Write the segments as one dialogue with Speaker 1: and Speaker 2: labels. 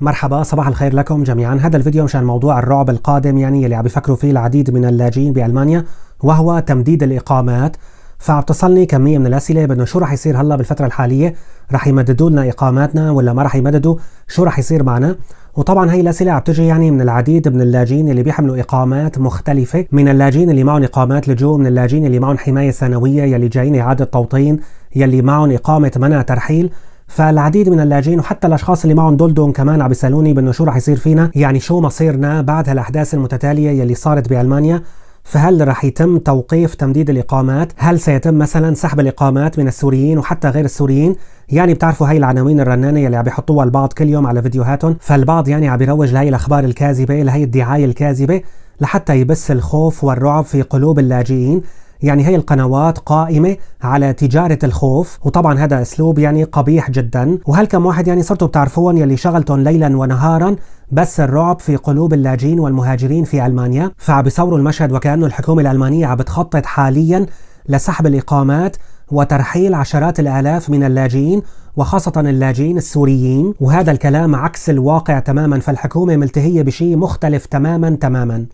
Speaker 1: مرحبا صباح الخير لكم جميعا هذا الفيديو مشان موضوع الرعب القادم يعني اللي عم بيفكروا فيه العديد من اللاجئين بألمانيا وهو تمديد الإقامات فعم تصلني كمية من الأسئلة بأنه شو رح يصير هلا بالفترة الحالية رح يمددوا لنا إقاماتنا ولا ما رح يمددوا شو رح يصير معنا وطبعا هي الأسئلة عم تجي يعني من العديد من اللاجئين اللي بيحملوا إقامات مختلفة من اللاجئين اللي معهم إقامات لجوء من اللاجئين اللي معهم حماية سنوية يلي جايين إعادة توطين يلي معهم إقامة منع ترحيل فالعديد من اللاجئين وحتى الاشخاص اللي معهم دولدون كمان عم بيسالوني بانه شو رح يصير فينا يعني شو مصيرنا بعد هالاحداث المتتاليه يلي صارت بالمانيا فهل رح يتم توقيف تمديد الإقامات؟ هل سيتم مثلا سحب الإقامات من السوريين وحتى غير السوريين؟ يعني بتعرفوا هاي العناوين الرنانة يلي عم بيحطوها البعض كل يوم على فيديوهاتهم فالبعض يعني عم بيروج لهي الأخبار الكاذبة لهي الدعاية الكاذبة لحتى يبث الخوف والرعب في قلوب اللاجئين يعني هي القنوات قائمة على تجارة الخوف وطبعا هذا أسلوب يعني قبيح جدا وهل كم واحد يعني صرتوا بتعرفون يلي شغلتهم ليلا ونهارا بس الرعب في قلوب اللاجئين والمهاجرين في ألمانيا فعم بيصوروا المشهد وكأنه الحكومة الألمانية عم بتخطط حاليا لسحب الإقامات وترحيل عشرات الآلاف من اللاجئين وخاصة اللاجئين السوريين وهذا الكلام عكس الواقع تماما فالحكومة ملتهية بشيء مختلف تماما تماما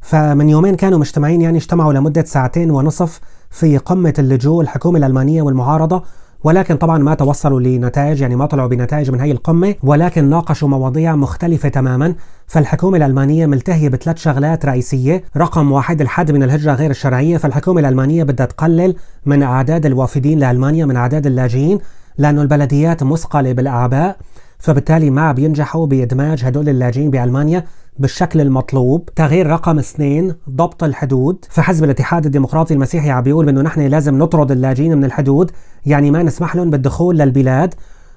Speaker 1: فمن يومين كانوا مجتمعين يعني اجتمعوا لمدة ساعتين ونصف في قمة اللجوء الحكومة الألمانية والمعارضة ولكن طبعا ما توصلوا لنتائج يعني ما طلعوا بنتائج من هي القمة ولكن ناقشوا مواضيع مختلفة تماما فالحكومة الألمانية ملتهية بثلاث شغلات رئيسية رقم واحد الحد من الهجرة غير الشرعية فالحكومة الألمانية بدها تقلل من أعداد الوافدين لألمانيا من أعداد اللاجئين لأنه البلديات مثقلة بالأعباء فبالتالي ما بينجحوا بإدماج هدول اللاجئين بألمانيا بالشكل المطلوب تغيير رقم اثنين ضبط الحدود فحزب الاتحاد الديمقراطي المسيحي عم بيقول انه نحن لازم نطرد اللاجئين من الحدود يعني ما نسمح لهم بالدخول للبلاد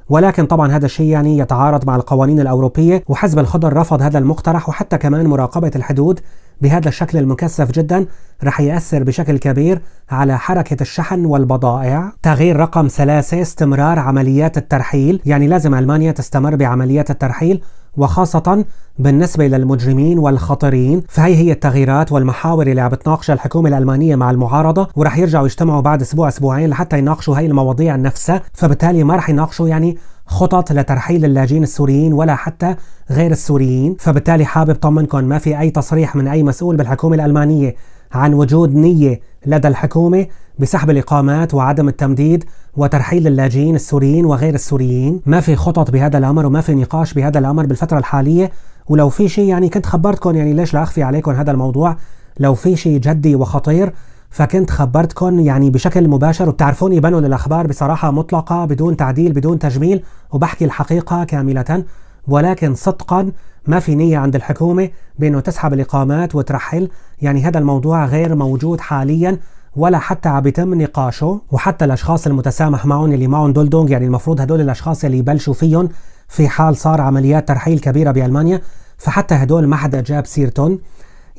Speaker 1: ولكن طبعا هذا الشيء يعني يتعارض مع القوانين الأوروبية وحزب الخضر رفض هذا المقترح وحتى كمان مراقبة الحدود بهذا الشكل المكثف جدا رح يأثر بشكل كبير على حركة الشحن والبضائع تغيير رقم ثلاثة استمرار عمليات الترحيل يعني لازم ألمانيا تستمر بعمليات الترحيل وخاصة بالنسبة للمجرمين والخطرين فهي هي التغييرات والمحاور اللي عم بتناقشها الحكومة الألمانية مع المعارضة ورح يرجعوا يجتمعوا بعد أسبوع أسبوعين لحتى يناقشوا هاي المواضيع نفسها فبالتالي ما رح يناقشوا يعني خطط لترحيل اللاجئين السوريين ولا حتى غير السوريين فبالتالي حابب طمنكم ما في أي تصريح من أي مسؤول بالحكومة الألمانية عن وجود نية لدى الحكومة بسحب الإقامات وعدم التمديد وترحيل اللاجئين السوريين وغير السوريين ما في خطط بهذا الأمر وما في نقاش بهذا الأمر بالفترة الحالية ولو في شيء يعني كنت خبرتكم يعني ليش لا أخفي عليكم هذا الموضوع لو في شيء جدي وخطير فكنت خبرتكم يعني بشكل مباشر وبتعرفوني بنقل الاخبار بصراحه مطلقه بدون تعديل بدون تجميل وبحكي الحقيقه كامله ولكن صدقا ما في نية عند الحكومة بأنه تسحب الإقامات وترحل يعني هذا الموضوع غير موجود حاليا ولا حتى عم بيتم نقاشه وحتى الأشخاص المتسامح معهم اللي معهم دول دولدونج يعني المفروض هدول الأشخاص اللي يبلشوا فيهم في حال صار عمليات ترحيل كبيرة بألمانيا فحتى هدول ما حدا جاب سيرتهم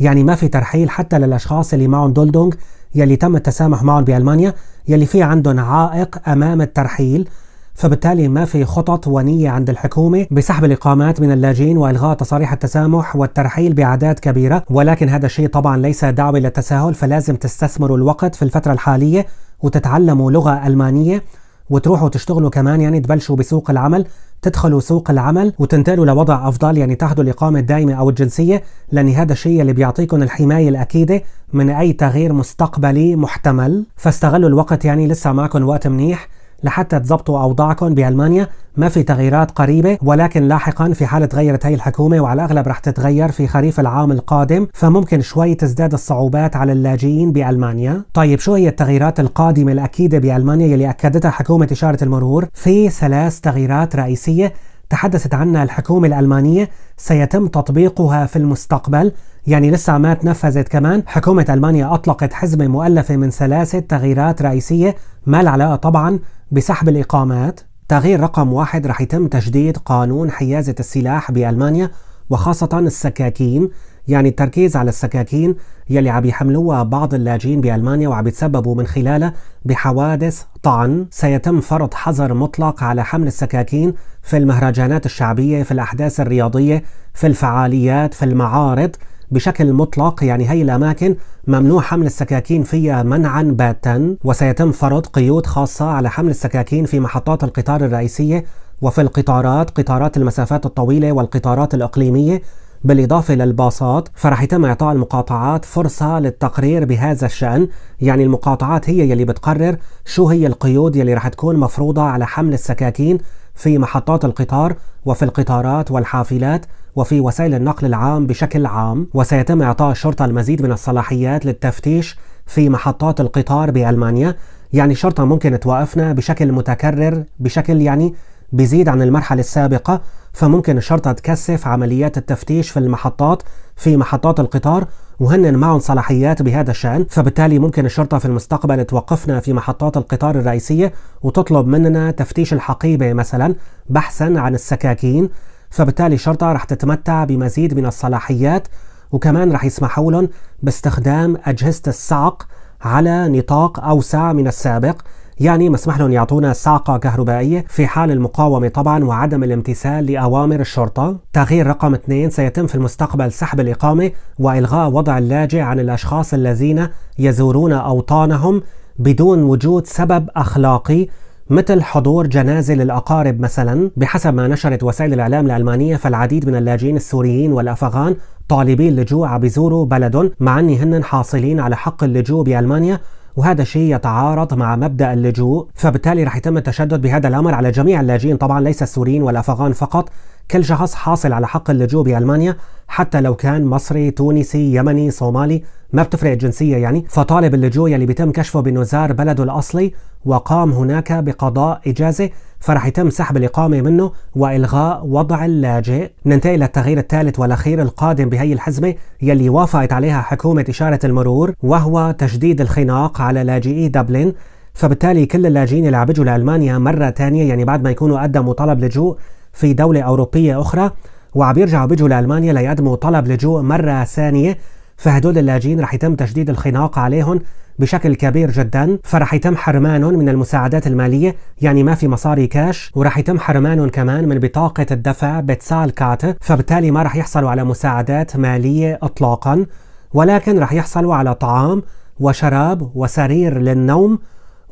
Speaker 1: يعني ما في ترحيل حتى للأشخاص اللي معهم دولدونج يلي تم التسامح معهم بألمانيا يلي في عندهم عائق أمام الترحيل فبالتالي ما في خطط ونية عند الحكومة بسحب الإقامات من اللاجئين وإلغاء تصاريح التسامح والترحيل بأعداد كبيرة ولكن هذا الشيء طبعا ليس دعوة للتساهل فلازم تستثمروا الوقت في الفترة الحالية وتتعلموا لغة ألمانية وتروحوا تشتغلوا كمان يعني تبلشوا بسوق العمل تدخلوا سوق العمل وتنتقلوا لوضع افضل يعني تاخدوا الاقامه الدائمه او الجنسيه لان هذا الشيء اللي بيعطيكم الحمايه الاكيده من اي تغيير مستقبلي محتمل فاستغلوا الوقت يعني لسه معكم وقت منيح لحتى تضبطوا أوضاعكم بألمانيا ما في تغييرات قريبة ولكن لاحقا في حال تغيرت هي الحكومة وعلى الأغلب رح تتغير في خريف العام القادم فممكن شوي تزداد الصعوبات على اللاجئين بألمانيا طيب شو هي التغييرات القادمة الأكيدة بألمانيا يلي أكدتها حكومة إشارة المرور في ثلاث تغييرات رئيسية تحدثت عنها الحكومة الألمانية سيتم تطبيقها في المستقبل يعني لسه ما تنفذت كمان حكومة ألمانيا أطلقت حزمة مؤلفة من ثلاثة تغييرات رئيسية ما العلاقة طبعا بسحب الإقامات تغيير رقم واحد رح يتم تجديد قانون حيازة السلاح بألمانيا وخاصة السكاكين يعني التركيز على السكاكين يلي عم يحملوها بعض اللاجئين بألمانيا وعم يتسببوا من خلالها بحوادث طعن سيتم فرض حظر مطلق على حمل السكاكين في المهرجانات الشعبية في الأحداث الرياضية في الفعاليات في المعارض بشكل مطلق يعني هي الأماكن ممنوع حمل السكاكين فيها منعا باتا وسيتم فرض قيود خاصة على حمل السكاكين في محطات القطار الرئيسية وفي القطارات قطارات المسافات الطويلة والقطارات الإقليمية بالإضافة للباصات فرح يتم إعطاء المقاطعات فرصة للتقرير بهذا الشأن يعني المقاطعات هي يلي بتقرر شو هي القيود يلي رح تكون مفروضة على حمل السكاكين في محطات القطار وفي القطارات والحافلات وفي وسائل النقل العام بشكل عام وسيتم إعطاء الشرطة المزيد من الصلاحيات للتفتيش في محطات القطار بألمانيا يعني الشرطة ممكن توقفنا بشكل متكرر بشكل يعني بيزيد عن المرحلة السابقة فممكن الشرطة تكثف عمليات التفتيش في المحطات في محطات القطار وهن معهم صلاحيات بهذا الشأن فبالتالي ممكن الشرطة في المستقبل توقفنا في محطات القطار الرئيسية وتطلب مننا تفتيش الحقيبة مثلا بحثا عن السكاكين فبالتالي الشرطة رح تتمتع بمزيد من الصلاحيات وكمان رح يسمحوا لهم باستخدام أجهزة الصعق على نطاق أوسع من السابق يعني مسمح لهم يعطونا صاعقة كهربائية في حال المقاومة طبعا وعدم الامتثال لأوامر الشرطة تغيير رقم 2 سيتم في المستقبل سحب الإقامة وإلغاء وضع اللاجئ عن الأشخاص الذين يزورون أوطانهم بدون وجود سبب أخلاقي مثل حضور جنازة للأقارب مثلا بحسب ما نشرت وسائل الإعلام الألمانية فالعديد من اللاجئين السوريين والأفغان طالبين لجوء عم بيزوروا بلدهم مع أن هن حاصلين على حق اللجوء بألمانيا وهذا شيء يتعارض مع مبدا اللجوء فبالتالي رح يتم التشدد بهذا الامر على جميع اللاجئين طبعا ليس السوريين والافغان فقط كل شخص حاصل على حق اللجوء بألمانيا حتى لو كان مصري تونسي يمني صومالي ما بتفرق الجنسية يعني فطالب اللجوء يلي بيتم كشفه بأنه زار بلده الأصلي وقام هناك بقضاء إجازة فرح يتم سحب الإقامة منه وإلغاء وضع اللاجئ ننتقل للتغيير الثالث والأخير القادم بهي الحزمة يلي وافقت عليها حكومة إشارة المرور وهو تشديد الخناق على لاجئي دبلن فبالتالي كل اللاجئين اللي عم بيجوا لألمانيا مرة ثانية يعني بعد ما يكونوا قدموا طلب لجوء في دولة أوروبية أخرى وعم يرجعوا بيجوا لألمانيا ليقدموا طلب لجوء مرة ثانية فهدول اللاجئين رح يتم تشديد الخناق عليهم بشكل كبير جدا فرح يتم حرمانهم من المساعدات المالية يعني ما في مصاري كاش ورح يتم حرمانهم كمان من بطاقة الدفع بتسال كاتة فبالتالي ما رح يحصلوا على مساعدات مالية اطلاقا ولكن رح يحصلوا على طعام وشراب وسرير للنوم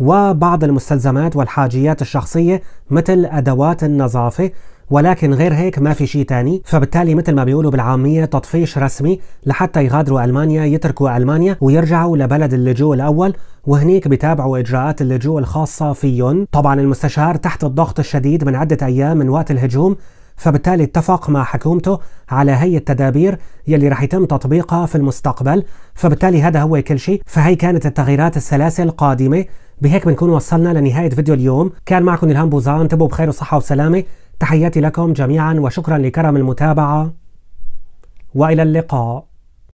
Speaker 1: وبعض المستلزمات والحاجيات الشخصية مثل أدوات النظافة ولكن غير هيك ما في شيء تاني فبالتالي مثل ما بيقولوا بالعامية تطفيش رسمي لحتى يغادروا ألمانيا يتركوا ألمانيا ويرجعوا لبلد اللجوء الأول وهنيك بتابعوا إجراءات اللجوء الخاصة فيهم طبعا المستشار تحت الضغط الشديد من عدة أيام من وقت الهجوم فبالتالي اتفق مع حكومته على هي التدابير يلي رح يتم تطبيقها في المستقبل فبالتالي هذا هو كل شيء فهي كانت التغييرات السلاسل القادمة بهيك بنكون وصلنا لنهاية فيديو اليوم كان معكم الهام بوزان تبقوا بخير وصحة وسلامة تحياتي لكم جميعا وشكرا لكرم المتابعة وإلى اللقاء